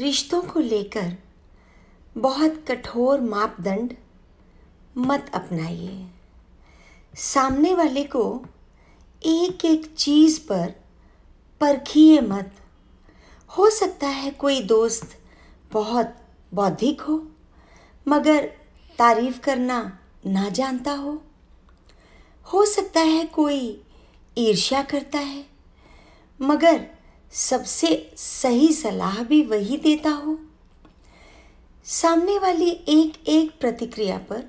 रिश्तों को लेकर बहुत कठोर मापदंड मत अपनाइए सामने वाले को एक एक चीज़ पर परखिए मत हो सकता है कोई दोस्त बहुत बौद्धिक हो मगर तारीफ करना ना जानता हो हो सकता है कोई ईर्ष्या करता है मगर सबसे सही सलाह भी वही देता हो सामने वाली एक एक प्रतिक्रिया पर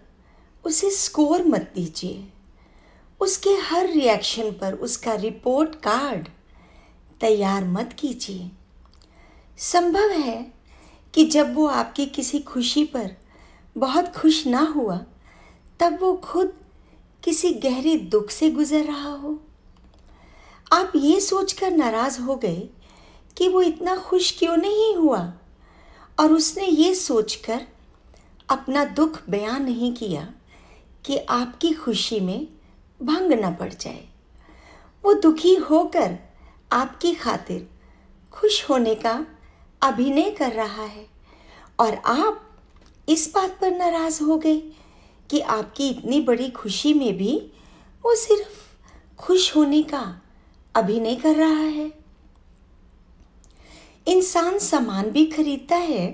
उसे स्कोर मत दीजिए उसके हर रिएक्शन पर उसका रिपोर्ट कार्ड तैयार मत कीजिए संभव है कि जब वो आपकी किसी खुशी पर बहुत खुश ना हुआ तब वो खुद किसी गहरे दुख से गुज़र रहा हो आप ये सोचकर नाराज़ हो गए कि वो इतना खुश क्यों नहीं हुआ और उसने ये सोचकर अपना दुख बयान नहीं किया कि आपकी खुशी में भंग न पड़ जाए वो दुखी होकर आपकी खातिर खुश होने का अभिनय कर रहा है और आप इस बात पर नाराज़ हो गए कि आपकी इतनी बड़ी खुशी में भी वो सिर्फ खुश होने का अभिनय कर रहा है इंसान सामान भी खरीदता है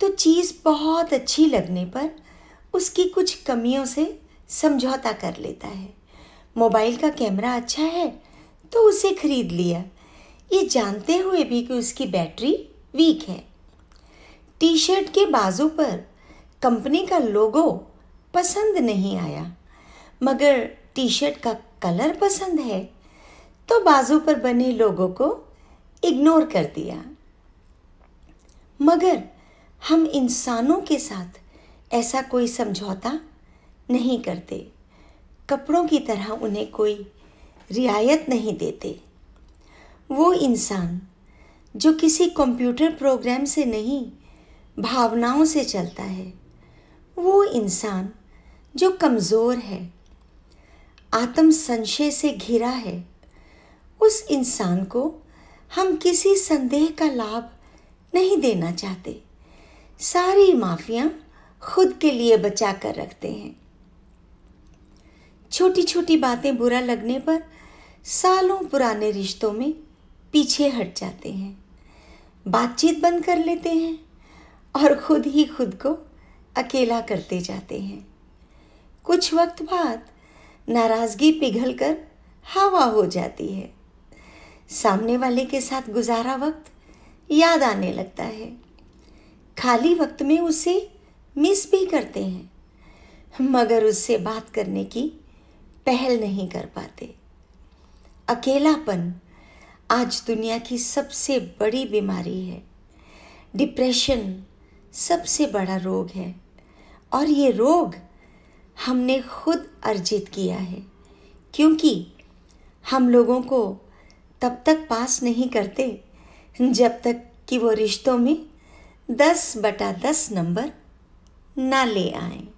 तो चीज़ बहुत अच्छी लगने पर उसकी कुछ कमियों से समझौता कर लेता है मोबाइल का कैमरा अच्छा है तो उसे खरीद लिया ये जानते हुए भी कि उसकी बैटरी वीक है टी शर्ट के बाजू पर कंपनी का लोगो पसंद नहीं आया मगर टी शर्ट का कलर पसंद है तो बाजू पर बने लोगों को इग्नोर कर दिया मगर हम इंसानों के साथ ऐसा कोई समझौता नहीं करते कपड़ों की तरह उन्हें कोई रियायत नहीं देते वो इंसान जो किसी कंप्यूटर प्रोग्राम से नहीं भावनाओं से चलता है वो इंसान जो कमज़ोर है आत्म संशय से घिरा है उस इंसान को हम किसी संदेह का लाभ नहीं देना चाहते सारी माफिया खुद के लिए बचा कर रखते हैं छोटी छोटी बातें बुरा लगने पर सालों पुराने रिश्तों में पीछे हट जाते हैं बातचीत बंद कर लेते हैं और खुद ही खुद को अकेला करते जाते हैं कुछ वक्त बाद नाराज़गी पिघल कर हवा हो जाती है सामने वाले के साथ गुजारा वक्त याद आने लगता है खाली वक्त में उसे मिस भी करते हैं मगर उससे बात करने की पहल नहीं कर पाते अकेलापन आज दुनिया की सबसे बड़ी बीमारी है डिप्रेशन सबसे बड़ा रोग है और ये रोग हमने खुद अर्जित किया है क्योंकि हम लोगों को तब तक पास नहीं करते जब तक कि वो रिश्तों में दस बटा दस नंबर ना ले आएं